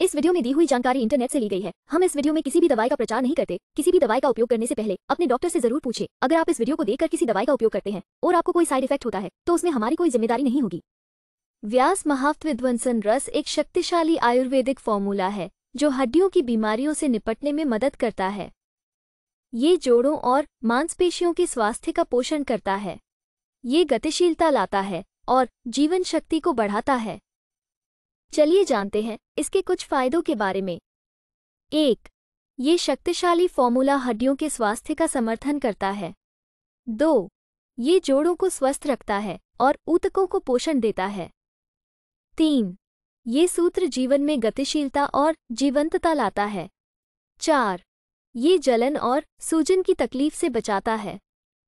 इस वीडियो में दी हुई जानकारी इंटरनेट से ली गई है हम इस वीडियो में किसी भी दवाई का प्रचार नहीं करते किसी भी दवाई का उपयोग करने से पहले अपने डॉक्टर से जरूर पूछे अगर आप इस वीडियो को देखकर किसी दवाई का उपयोग करते हैं और आपको कोई साइड इफेक्ट होता है तो उसमें हमारी कोई जिम्मेदारी नहीं होगी व्यास महाविध्वंसन विध्वंसन रस एक शक्तिशाली आयुर्वेदिक फॉर्मूला है जो हड्डियों की बीमारियों से निपटने में मदद करता है ये जोड़ों और मांसपेशियों के स्वास्थ्य का पोषण करता है ये गतिशीलता लाता है और जीवन शक्ति को बढ़ाता है चलिए जानते हैं इसके कुछ फायदों के बारे में एक ये शक्तिशाली फॉर्मूला हड्डियों के स्वास्थ्य का समर्थन करता है दो ये जोड़ों को स्वस्थ रखता है और ऊतकों को पोषण देता है तीन ये सूत्र जीवन में गतिशीलता और जीवंतता लाता है चार ये जलन और सूजन की तकलीफ से बचाता है